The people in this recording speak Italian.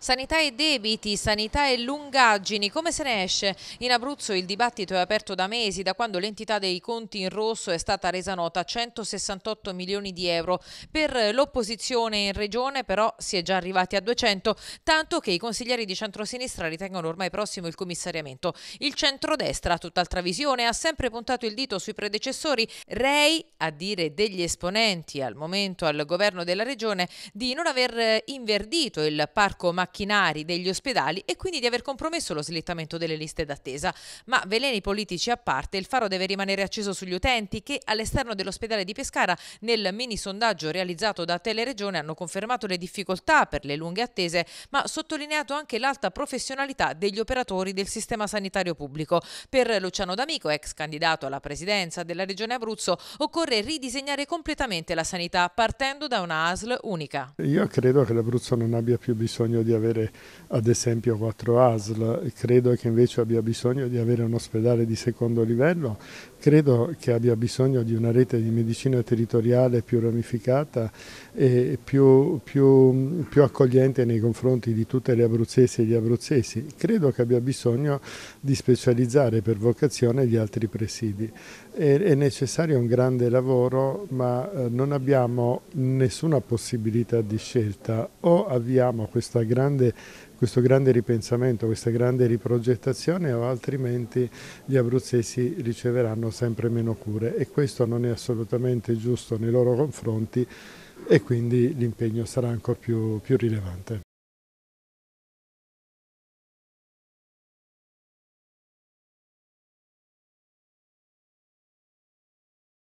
Sanità e debiti, sanità e lungaggini, come se ne esce? In Abruzzo il dibattito è aperto da mesi, da quando l'entità dei conti in rosso è stata resa nota, 168 milioni di euro. Per l'opposizione in regione però si è già arrivati a 200, tanto che i consiglieri di centrosinistra ritengono ormai prossimo il commissariamento. Il centrodestra, a tutt'altra visione, ha sempre puntato il dito sui predecessori, rei, a dire degli esponenti al momento al governo della regione, di non aver inverdito il parco macchinario macchinari degli ospedali e quindi di aver compromesso lo slittamento delle liste d'attesa. Ma veleni politici a parte, il faro deve rimanere acceso sugli utenti che all'esterno dell'ospedale di Pescara nel mini sondaggio realizzato da Teleregione hanno confermato le difficoltà per le lunghe attese, ma sottolineato anche l'alta professionalità degli operatori del sistema sanitario pubblico. Per Luciano D'Amico, ex candidato alla presidenza della Regione Abruzzo, occorre ridisegnare completamente la sanità partendo da una ASL unica. Io credo che l'Abruzzo non abbia più bisogno di avere ad esempio quattro ASL, credo che invece abbia bisogno di avere un ospedale di secondo livello, credo che abbia bisogno di una rete di medicina territoriale più ramificata e più, più, più accogliente nei confronti di tutte le abruzzesi e gli abruzzesi, credo che abbia bisogno di specializzare per vocazione gli altri presidi. è necessario un grande lavoro, ma eh, non abbiamo nessuna possibilità di scelta, o avviamo questa grande grande, questo grande ripensamento, questa grande riprogettazione o altrimenti gli abruzzesi riceveranno sempre meno cure e questo non è assolutamente giusto nei loro confronti e quindi l'impegno sarà ancora più, più rilevante.